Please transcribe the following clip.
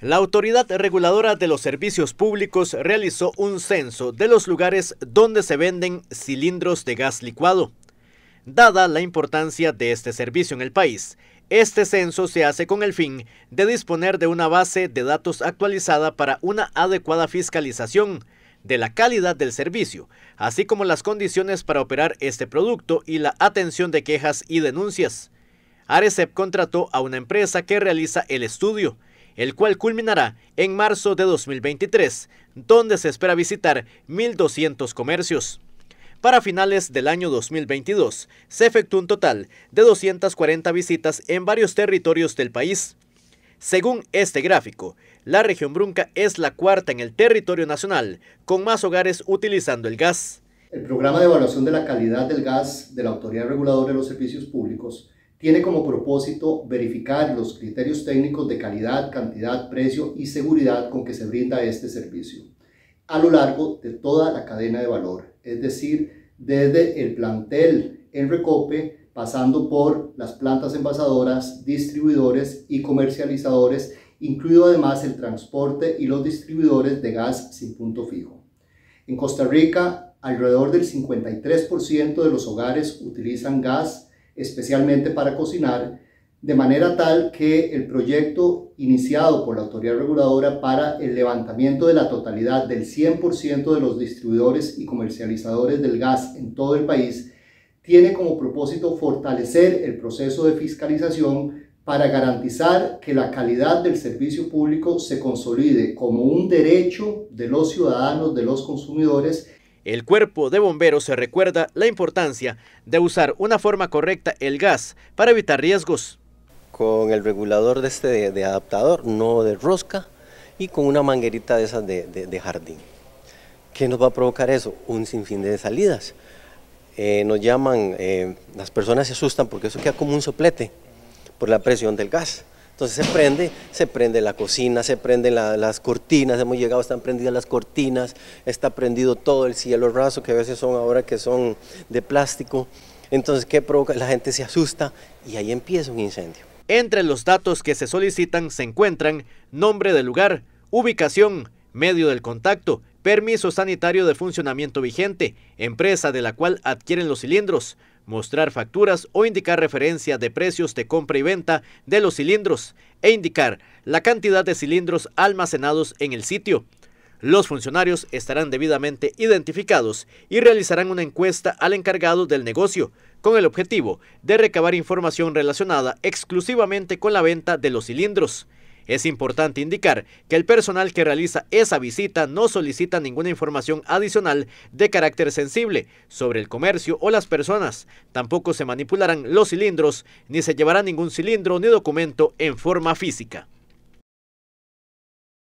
La Autoridad Reguladora de los Servicios Públicos realizó un censo de los lugares donde se venden cilindros de gas licuado. Dada la importancia de este servicio en el país, este censo se hace con el fin de disponer de una base de datos actualizada para una adecuada fiscalización de la calidad del servicio, así como las condiciones para operar este producto y la atención de quejas y denuncias. Arecep contrató a una empresa que realiza el estudio, el cual culminará en marzo de 2023, donde se espera visitar 1.200 comercios. Para finales del año 2022, se efectuó un total de 240 visitas en varios territorios del país. Según este gráfico, la región Brunca es la cuarta en el territorio nacional, con más hogares utilizando el gas. El programa de evaluación de la calidad del gas de la Autoridad Reguladora de los Servicios Públicos tiene como propósito verificar los criterios técnicos de calidad, cantidad, precio y seguridad con que se brinda este servicio a lo largo de toda la cadena de valor, es decir, desde el plantel en Recope, pasando por las plantas envasadoras, distribuidores y comercializadores, incluido además el transporte y los distribuidores de gas sin punto fijo. En Costa Rica, alrededor del 53% de los hogares utilizan gas especialmente para cocinar, de manera tal que el proyecto iniciado por la autoridad reguladora para el levantamiento de la totalidad del 100% de los distribuidores y comercializadores del gas en todo el país tiene como propósito fortalecer el proceso de fiscalización para garantizar que la calidad del servicio público se consolide como un derecho de los ciudadanos, de los consumidores, el cuerpo de bomberos se recuerda la importancia de usar una forma correcta el gas para evitar riesgos. Con el regulador de este de, adaptador, no de rosca, y con una manguerita de esas de, jardín. ¿Qué nos va a provocar eso? Un sinfín de salidas. Eh, nos llaman, eh, las personas se asustan porque eso queda como un soplete por la presión del gas. Entonces se prende, se prende la cocina, se prenden las cortinas, hemos llegado, están prendidas las cortinas, está prendido todo el cielo raso, que a veces son ahora que son de plástico. Entonces, ¿qué provoca? La gente se asusta y ahí empieza un incendio. Entre los datos que se solicitan se encuentran nombre del lugar, ubicación, medio del contacto, permiso sanitario de funcionamiento vigente, empresa de la cual adquieren los cilindros, mostrar facturas o indicar referencia de precios de compra y venta de los cilindros e indicar la cantidad de cilindros almacenados en el sitio. Los funcionarios estarán debidamente identificados y realizarán una encuesta al encargado del negocio con el objetivo de recabar información relacionada exclusivamente con la venta de los cilindros. Es importante indicar que el personal que realiza esa visita no solicita ninguna información adicional de carácter sensible sobre el comercio o las personas. Tampoco se manipularán los cilindros, ni se llevará ningún cilindro ni documento en forma física.